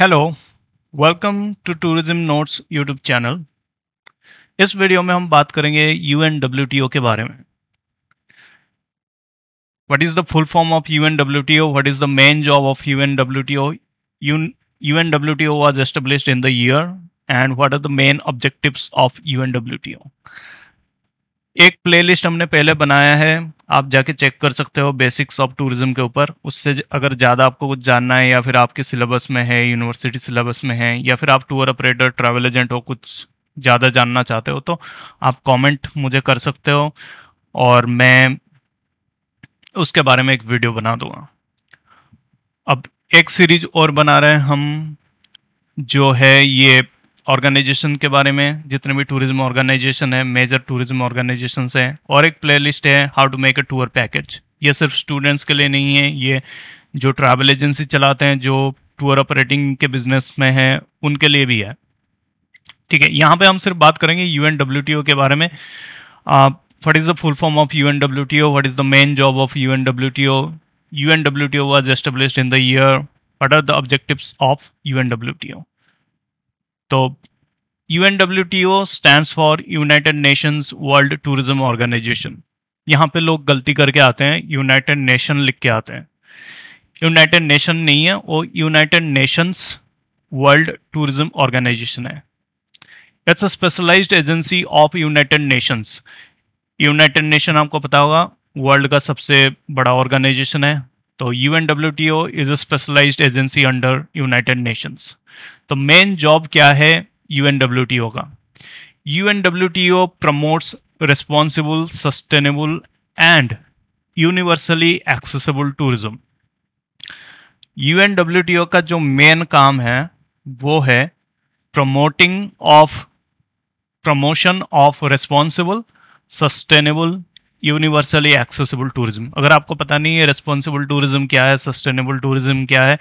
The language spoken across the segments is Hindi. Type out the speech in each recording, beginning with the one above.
Hello welcome to tourism notes YouTube channel इस वीडियो में हम बात करेंगे U N W T O के बारे में what is the full form of U N W T O what is the main job of U N W T O U N W T O was established in the year and what are the main objectives of U N W T O एक प्लेलिस्ट हमने पहले बनाया है आप जाके चेक कर सकते हो बेसिक्स ऑफ टूरिज्म के ऊपर उससे अगर ज़्यादा आपको कुछ जानना है या फिर आपके सिलेबस में है यूनिवर्सिटी सिलेबस में है या फिर आप टूर ऑपरेटर ट्रैवल एजेंट हो कुछ ज़्यादा जानना चाहते हो तो आप कमेंट मुझे कर सकते हो और मैं उसके बारे में एक वीडियो बना दूंगा अब एक सीरीज और बना रहे हैं हम जो है ये ऑर्गेनाइजेशन के बारे में जितने भी टूरिज्म ऑर्गेनाइजेशन है मेजर टूरिज्म ऑर्गेनाइजेशन है और एक प्ले है how to make a tour package ये सिर्फ स्टूडेंट्स के लिए नहीं है ये जो ट्रैवल एजेंसी चलाते हैं जो टूर ऑपरेटिंग के बिजनेस में हैं उनके लिए भी है ठीक है यहाँ पे हम सिर्फ बात करेंगे U N W T O के बारे में what what is is the the full form of U N W T O main of U N W T O U N W T O job establish in the year what are the objective of U N W T O तो U N W T O stand for United Nations World Tourism Organisation यहाँ पे लोग गलती करके आते हैं यूनाइटेड नेशन लिख के आते हैं यूनाइटेड नेशन नहीं है वो United Nations World Tourism organisation है it's a specialised agency of United Nations United Nation आपको पता होगा वर्ल्ड का सबसे बड़ा ऑर्गेनाइजेशन है तो U N W T O is a specialised agency under United Nations तो मेन जॉब क्या है यू डब्ल्यू टी ओ का UNW T O promotes responsible sustainable and universally accessible tourism UNW T O का जो मेन काम है वो है promoting of promotion of responsible sustainable universally accessible tourism अगर आपको पता नहीं है रेस्पॉन्सिबल टूरिज्म क्या है सस्टेनेबल टूरिज्म क्या है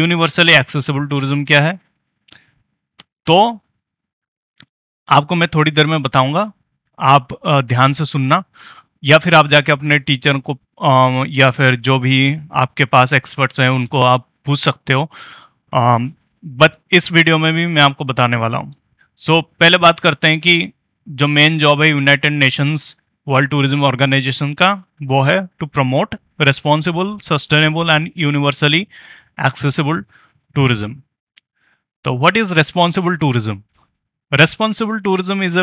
यूनिवर्सली एक्सेसिबल टूरिज्म क्या है तो आपको मैं थोड़ी देर में बताऊंगा आप ध्यान से सुनना या फिर आप जाके अपने टीचर को या फिर जो भी आपके पास एक्सपर्ट्स हैं उनको आप पूछ सकते हो बट इस वीडियो में भी मैं आपको बताने वाला हूँ सो so, पहले बात करते हैं कि जो मेन जॉब है United Nations World Tourism Organisation का वो है to promote responsible sustainable and universally accessible tourism तो what is responsible tourism responsible tourism is a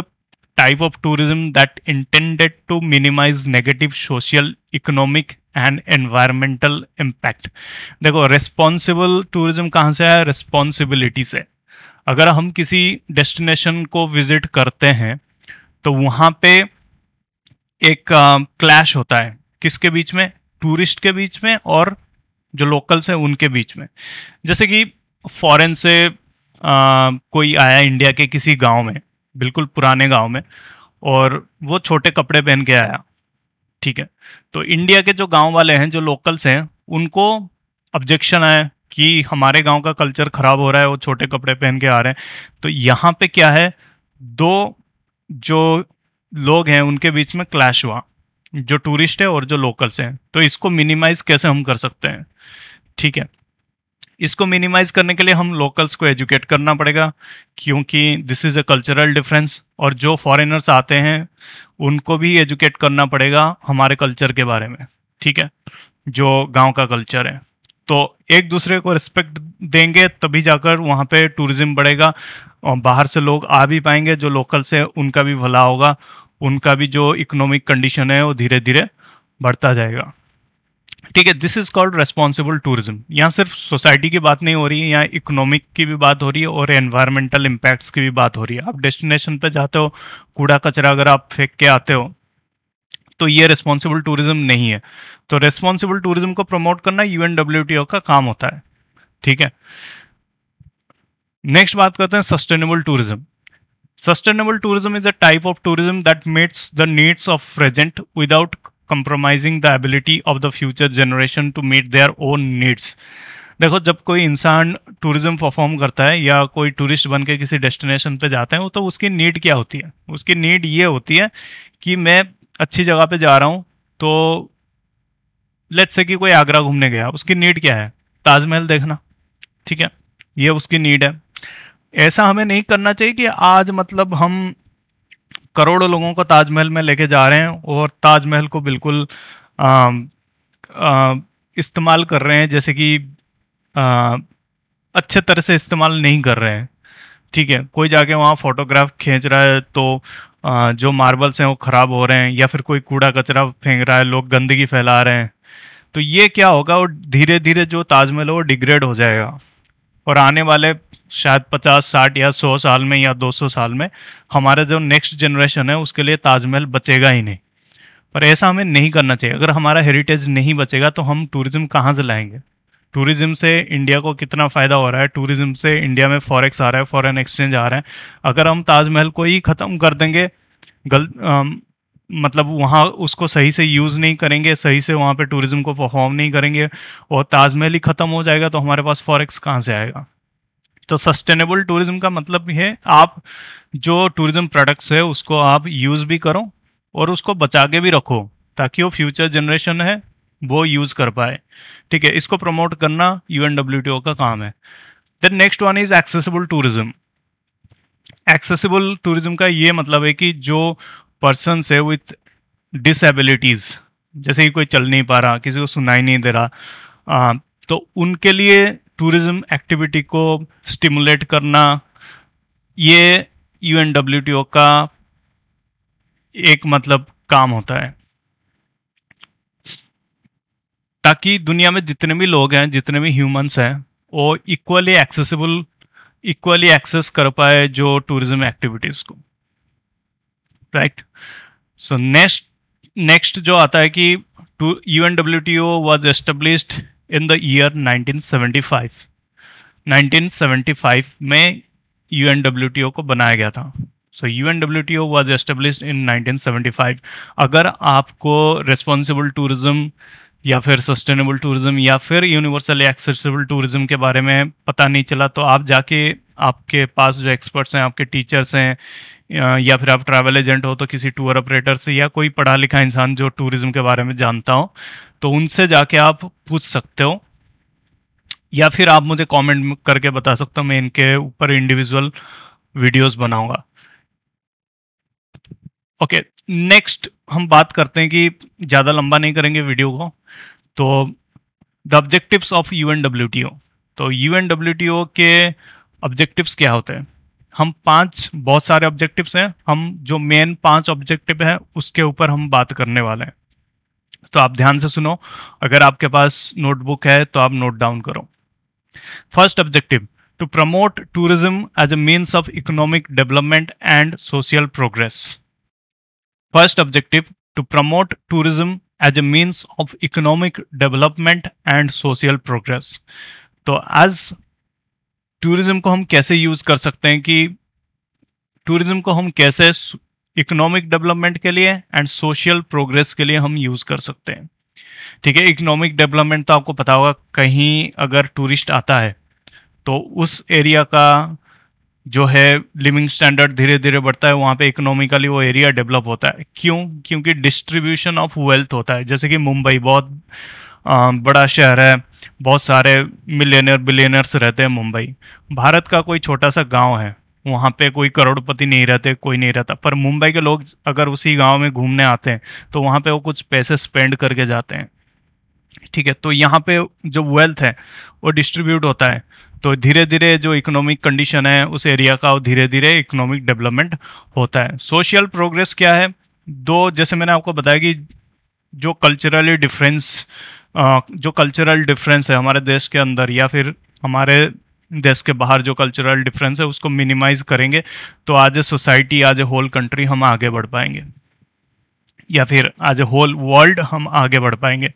type of tourism that intended to minimise negative social economic and environmental impact देखो रेस्पॉन्सिबल टूरिज्म कहाँ से है रेस्पॉन्सिबिलिटी से अगर हम किसी डेस्टिनेशन को विजिट करते हैं तो वहाँ पे एक क्लैश uh, होता है किसके बीच में टूरिस्ट के बीच में और जो लोकल्स हैं उनके बीच में जैसे कि फॉरेन से आ, कोई आया इंडिया के किसी गांव में बिल्कुल पुराने गांव में और वो छोटे कपड़े पहन के आया ठीक है तो इंडिया के जो गांव वाले हैं जो लोकल्स हैं उनको ऑब्जेक्शन आए कि हमारे गांव का कल्चर खराब हो रहा है वो छोटे कपड़े पहन के आ रहे हैं तो यहाँ पे क्या है दो जो लोग हैं उनके बीच में क्लैश हुआ जो टूरिस्ट है और जो लोकल्स हैं तो इसको मिनिमाइज कैसे हम कर सकते हैं ठीक है इसको मिनिमाइज करने के लिए हम लोकल्स को एजुकेट करना पड़ेगा क्योंकि this is a cultural difference और जो फॉरेनर्स आते हैं उनको भी एजुकेट करना पड़ेगा हमारे कल्चर के बारे में ठीक है जो गांव का कल्चर है तो एक दूसरे को रिस्पेक्ट देंगे तभी जाकर वहाँ पे टूरिज्म बढ़ेगा और बाहर से लोग आ भी पाएंगे जो लोकल्स हैं उनका भी भला होगा उनका भी जो इकोनॉमिक कंडीशन है वो धीरे धीरे बढ़ता जाएगा ठीक है this is called responsible tourism यहाँ सिर्फ सोसाइटी की बात नहीं हो रही है यहाँ इकोनॉमिक की भी बात हो रही है और एनवायरमेंटल इम्पैक्ट्स की भी बात हो रही है आप डेस्टिनेशन पर जाते हो कूड़ा कचरा अगर आप फेंक के आते हो तो ये रेस्पॉन्सिबल टूरिज्म नहीं है तो रेस्पॉन्सिबल टूरिज्म को प्रमोट करना यूएनडब्ल्यूटीओ का काम होता है ठीक है नेक्स्ट बात करते हैं sustainable tourism sustainable tourism is a type of tourism that meets the needs of present without compromising the ability of the future generation to meet their own needs देखो जब कोई इंसान टूरिज्म परफॉर्म करता है या कोई टूरिस्ट बन के किसी डेस्टिनेशन पे जाते हैं तो उसकी नीड क्या होती है उसकी नीड ये होती है कि मैं अच्छी जगह पे जा रहा हूँ तो लेट्स से कि कोई आगरा घूमने गया उसकी नीड क्या है ताजमहल देखना ठीक है ये उसकी नीड है ऐसा हमें नहीं करना चाहिए कि आज मतलब हम करोड़ों लोगों को ताजमहल में लेके जा रहे हैं और ताजमहल को बिल्कुल इस्तेमाल कर रहे हैं जैसे कि अच्छे तरह से इस्तेमाल नहीं कर रहे हैं ठीक है कोई जाके वहाँ फोटोग्राफ खींच रहा है तो आ, जो मार्बल्स हैं वो ख़राब हो रहे हैं या फिर कोई कूड़ा कचरा फेंक रहा है लोग गंदगी फैला रहे हैं तो ये क्या होगा और धीरे धीरे जो ताजमहल है वो डिग्रेड हो जाएगा और आने वाले शायद पचास साठ या सौ साल में या दो सौ साल में हमारा जो नेक्स्ट जनरेशन है उसके लिए ताजमहल बचेगा ही नहीं पर ऐसा हमें नहीं करना चाहिए अगर हमारा हेरिटेज नहीं बचेगा तो हम टूरिज़्म कहाँ से लाएंगे टूरिज़्म से इंडिया को कितना फ़ायदा हो रहा है टूरिज़्म से इंडिया में फॉरेक्स आ रहा है फॉरेन एक्सचेंज आ रहा है अगर हम ताजमहल को ही ख़त्म कर देंगे गलत मतलब वहाँ उसको सही से यूज़ नहीं करेंगे सही से वहाँ पे टूरिज़्म को परफॉर्म नहीं करेंगे और ताजमहल ही ख़त्म हो जाएगा तो हमारे पास फॉरेक्स कहाँ से आएगा तो सस्टेनेबल टूरिज्म का मतलब भी है आप जो टूरिज्म प्रोडक्ट्स है उसको आप यूज़ भी करो और उसको बचा के भी रखो ताकि वो फ्यूचर जनरेशन है वो यूज़ कर पाए ठीक है इसको प्रमोट करना यू का काम है then next one is accessible tourism accessible tourism का ये मतलब है कि जो पर्सनस है विथ डिसबिलिटीज़ जैसे कि कोई चल नहीं पा रहा किसी को सुनाई नहीं दे रहा आ, तो उनके लिए टूरिज्म एक्टिविटी को स्टिमुलेट करना ये यू का एक मतलब काम होता है ताकि दुनिया में जितने भी लोग हैं जितने भी ह्यूमंस हैं वो इक्वली एक्सेसिबल इक्वली एक्सेस कर पाए जो टूरिज्म एक्टिविटीज़ को राइट सो नेक्स्ट नेक्स्ट जो आता है कि U N W T O was established in the year 1975 1975 में यू को बनाया गया था so U N W T O was establish in 1975 अगर आपको रिस्पॉन्सिबल टूरिज्म या फिर सस्टेनेबल टूरिज्म या फिर यूनिवर्सल एक्सेसिबल टूरिज्म के बारे में पता नहीं चला तो आप जाके आपके पास जो एक्सपर्ट्स हैं आपके टीचर्स हैं या फिर आप ट्रैवल एजेंट हो तो किसी टूर ऑपरेटर से या कोई पढ़ा लिखा इंसान जो टूरिज्म के बारे में जानता हो तो उनसे जाके आप पूछ सकते हो या फिर आप मुझे कमेंट करके बता सकते हो मैं इनके ऊपर इंडिविजुअल वीडियोस बनाऊंगा ओके नेक्स्ट हम बात करते हैं कि ज़्यादा लंबा नहीं करेंगे वीडियो को तो the objectives of U N T O तो यू एन टी ओ के ऑब्जेक्टिव्स क्या होते हैं हम पांच बहुत सारे ऑब्जेक्टिव्स हैं हम जो मेन पांच ऑब्जेक्टिव हैं उसके ऊपर हम बात करने वाले हैं तो आप ध्यान से सुनो अगर आपके पास नोटबुक है तो आप नोट डाउन करो first objective to promote tourism as a means of economic development and social progress first objective to promote tourism as a means of economic development and social progress तो एज टूरिज्म को हम कैसे यूज कर सकते हैं कि टूरिज्म को हम कैसे इकोनॉमिक डेवलपमेंट के लिए एंड सोशल प्रोग्रेस के लिए हम यूज़ कर सकते हैं ठीक है इकोनॉमिक डेवलपमेंट तो आपको पता होगा कहीं अगर टूरिस्ट आता है तो उस एरिया का जो है लिविंग स्टैंडर्ड धीरे धीरे बढ़ता है वहाँ पे इकोनॉमिकली वो एरिया डेवलप होता है क्यों क्योंकि डिस्ट्रीब्यूशन ऑफ वेल्थ होता है जैसे कि मुंबई बहुत बड़ा शहर है बहुत सारे मिलियनर बिलियनर्स रहते हैं मुंबई भारत का कोई छोटा सा गांव है वहाँ पे कोई करोड़पति नहीं रहते कोई नहीं रहता पर मुंबई के लोग अगर उसी गांव में घूमने आते हैं तो वहाँ पे वो कुछ पैसे स्पेंड करके जाते हैं ठीक है तो यहाँ पे जो वेल्थ है वो डिस्ट्रीब्यूट होता है तो धीरे धीरे जो इकोनॉमिक कंडीशन है उस एरिया का धीरे धीरे इकोनॉमिक डेवलपमेंट होता है सोशल प्रोग्रेस क्या है दो जैसे मैंने आपको बताया कि जो कल्चरली डिफरेंस जो कल्चरल डिफरेंस है हमारे देश के अंदर या फिर हमारे देश के बाहर जो कल्चरल डिफरेंस है उसको मिनिमाइज करेंगे तो आज ए सोसाइटी आज ए होल कंट्री हम आगे बढ़ पाएंगे या फिर आज ए होल वर्ल्ड हम आगे बढ़ पाएंगे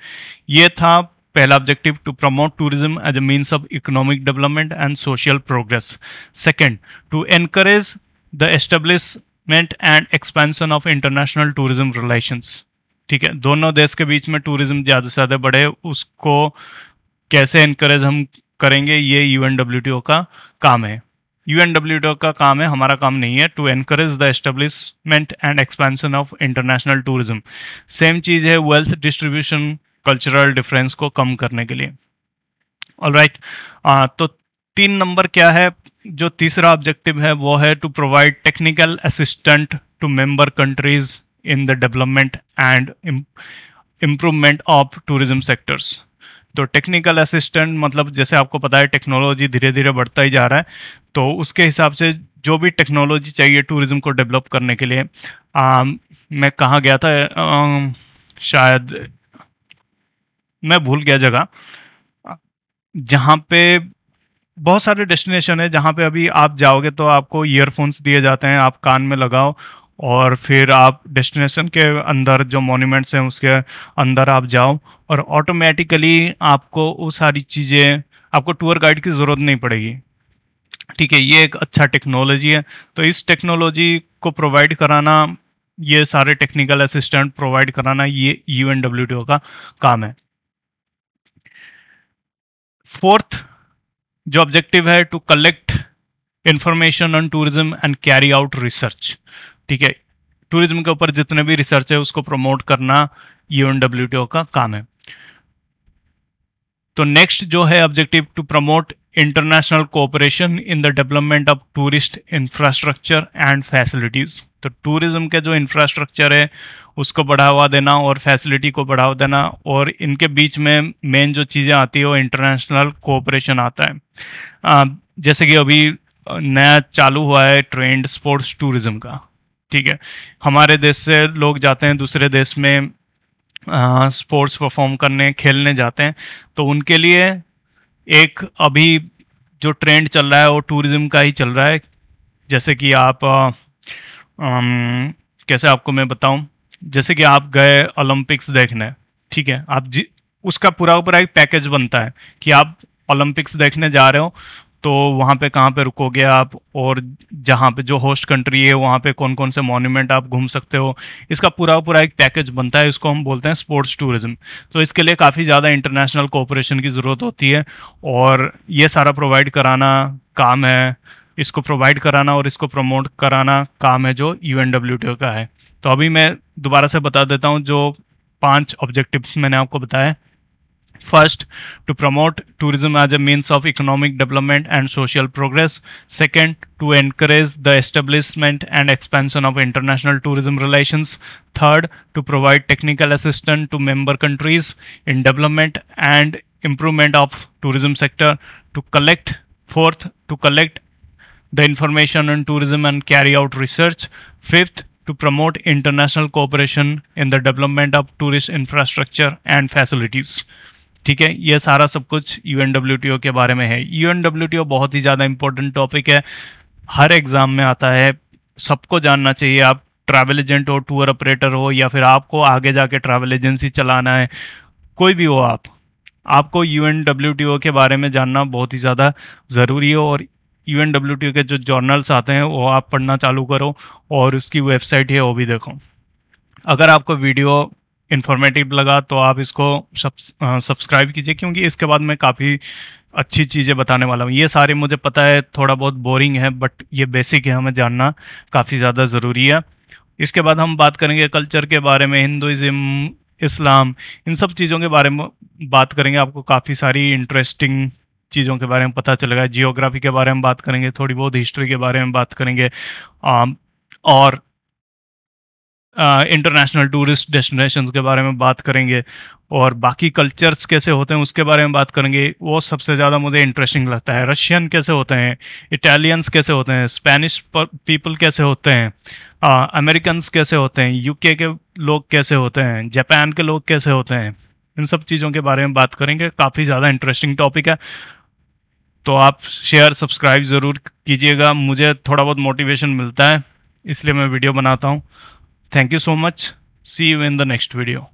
ये था पहला objective to promote tourism as a means of economic development and social progress second to encourage the establishment and expansion of international tourism relations ठीक है दोनों देश के बीच में टूरिज्म ज़्यादा से ज़्यादा बढ़े उसको कैसे इनकरेज हम करेंगे ये यू का काम है यू का काम है हमारा काम नहीं है to encourage the establishment and expansion of international tourism same चीज़ है वेल्थ डिस्ट्रीब्यूशन कल्चरल डिफरेंस को कम करने के लिए ऑल राइट right. तो तीन नंबर क्या है जो तीसरा ऑब्जेक्टिव है वो है to provide technical assistant to member countries in the development and improvement of tourism sectors तो टेक्निकल असिस्टेंट मतलब जैसे आपको पता है टेक्नोलॉजी धीरे धीरे बढ़ता ही जा रहा है तो उसके हिसाब से जो भी टेक्नोलॉजी चाहिए टूरिज़्म को डेवलप करने के लिए आ, मैं कहाँ गया था आ, शायद मैं भूल गया जगह जहाँ पे बहुत सारे डेस्टिनेशन है जहाँ पे अभी आप जाओगे तो आपको ईयरफोन्स दिए जाते हैं आप कान में लगाओ और फिर आप डेस्टिनेशन के अंदर जो मोन्यूमेंट्स हैं उसके अंदर आप जाओ और ऑटोमेटिकली आपको वो सारी चीज़ें आपको टूर गाइड की ज़रूरत नहीं पड़ेगी ठीक है ये एक अच्छा टेक्नोलॉजी है तो इस टेक्नोलॉजी को प्रोवाइड कराना ये सारे टेक्निकल असिस्टेंट प्रोवाइड कराना ये यू एन डब्ल्यू ओ का काम है फोर्थ जो ऑब्जेक्टिव है to collect information on tourism and carry out research ठीक है टूरिज्म के ऊपर जितने भी रिसर्च है उसको प्रमोट करना यू का काम है तो नेक्स्ट जो है objective to promote international cooperation in the development of tourist infrastructure and facilities तो टूरिज्म के जो इंफ्रास्ट्रक्चर है उसको बढ़ावा देना और फैसिलिटी को बढ़ावा देना और इनके बीच में मेन जो चीज़ें आती है वो इंटरनेशनल कोऑपरेशन आता है जैसे कि अभी नया चालू हुआ है ट्रेंड स्पोर्ट्स टूरिज्म का ठीक है हमारे देश से लोग जाते हैं दूसरे देश में स्पोर्ट्स परफॉर्म करने खेलने जाते हैं तो उनके लिए एक अभी जो ट्रेंड चल रहा है वो टूरिज़्म का ही चल रहा है जैसे कि आप आ, आ, कैसे आपको मैं बताऊं जैसे कि आप गए ओलंपिक्स देखने ठीक है आप जी उसका पूरा पूरा एक पैकेज बनता है कि आप ओलंपिक्स देखने जा रहे हो तो वहाँ पे कहाँ पे रुकोगे आप और जहाँ पे जो होस्ट कंट्री है वहाँ पे कौन कौन से मॉन्यूमेंट आप घूम सकते हो इसका पूरा पूरा एक पैकेज बनता है इसको हम बोलते हैं स्पोर्ट्स टूरिज्म तो इसके लिए काफ़ी ज़्यादा इंटरनेशनल कोऑपरेशन की ज़रूरत होती है और ये सारा प्रोवाइड कराना काम है इसको प्रोवाइड कराना और इसको प्रमोट कराना काम है जो यू का है तो अभी मैं दोबारा से बता देता हूँ जो पाँच ऑब्जेक्टिव्स मैंने आपको बताया First, to promote tourism as a means of economic development and social progress. Second, to encourage the establishment and expansion of international tourism relations. Third, to provide technical assistance to member countries in development and improvement of tourism sector. To collect, fourth, to collect the information on tourism and carry out research. Fifth, to promote international cooperation in the development of tourist infrastructure and facilities. ठीक है ये सारा सब कुछ यू के बारे में है यू बहुत ही ज़्यादा इंपॉर्टेंट टॉपिक है हर एग्ज़ाम में आता है सबको जानना चाहिए आप ट्रैवल एजेंट हो टूर ऑपरेटर हो या फिर आपको आगे जाके ट्रैवल एजेंसी चलाना है कोई भी हो आप आपको यू के बारे में जानना बहुत ही ज़्यादा ज़रूरी है और यू के जो जर्नल्स आते हैं वो आप पढ़ना चालू करो और उसकी वेबसाइट है वो भी देखो अगर आपको वीडियो इन्फॉर्मेटिव लगा तो आप इसको सब्सक्राइब कीजिए क्योंकि इसके बाद मैं काफ़ी अच्छी चीज़ें बताने वाला हूँ ये सारे मुझे पता है थोड़ा बहुत बोरिंग है बट ये बेसिक है हमें जानना काफ़ी ज़्यादा ज़रूरी है इसके बाद हम बात करेंगे कल्चर के बारे में हिंदुज़म इस्लाम इन सब चीज़ों के बारे में बात करेंगे आपको काफ़ी सारी इंटरेस्टिंग चीज़ों के बारे में पता चलेगा जियोग्राफी के बारे में बात करेंगे थोड़ी बहुत हिस्ट्री के बारे में बात करेंगे और इंटरनेशनल टूरिस्ट डेस्टिनेशन के बारे में बात करेंगे और बाकी कल्चर्स कैसे होते हैं उसके बारे में बात करेंगे वो सबसे ज़्यादा मुझे इंटरेस्टिंग लगता है रशियन कैसे होते हैं इटालियंस कैसे होते हैं स्पेनिश पीपल कैसे होते हैं अमेरिकन्स कैसे होते हैं यूके के लोग कैसे होते हैं जापान के लोग कैसे होते हैं इन सब चीज़ों के बारे में बात करेंगे काफ़ी ज़्यादा इंटरेस्टिंग टॉपिक है तो आप शेयर सब्सक्राइब ज़रूर कीजिएगा मुझे थोड़ा बहुत मोटिवेशन मिलता है इसलिए मैं वीडियो बनाता हूँ Thank you so much. See you in the next video.